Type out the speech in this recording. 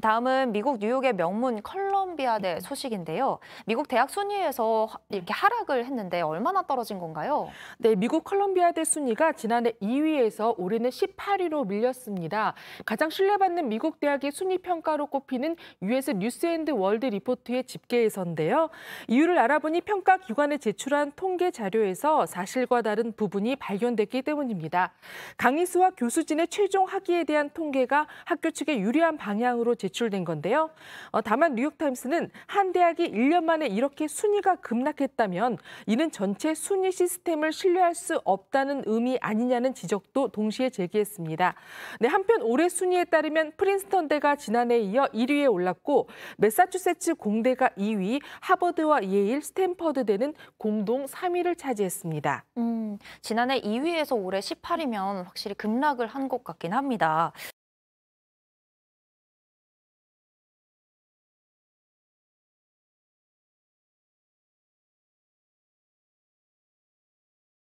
다음은 미국 뉴욕의 명문 컬러 콜롬비아대 소식인데요. 미국 대학 순위에서 이렇게 하락을 했는데 얼마나 떨어진 건가요? 네, 미국 콜롬비아대 순위가 지난해 2위에서 올해는 18위로 밀렸습니다. 가장 신뢰받는 미국 대학의 순위 평가로 꼽히는 US 뉴스앤드 월드 리포트의 집계에서인데요. 이유를 알아보니 평가 기관에 제출한 통계 자료에서 사실과 다른 부분이 발견됐기 때문입니다. 강의 수와 교수진의 최종 학위에 대한 통계가 학교 측에 유리한 방향으로 제출된 건데요. 어, 다만 뉴욕타 타임스는 한 대학이 1년 만에 이렇게 순위가 급락했다면 이는 전체 순위 시스템을 신뢰할 수 없다는 의미 아니냐는 지적도 동시에 제기했습니다. 네, 한편 올해 순위에 따르면 프린스턴 대가 지난해에 이어 1위에 올랐고 매사추세츠 공대가 2위, 하버드와 예일, 스탠퍼드 대는 공동 3위를 차지했습니다. 음, 지난해 2위에서 올해 18위면 확실히 급락을 한 것 같긴 합니다.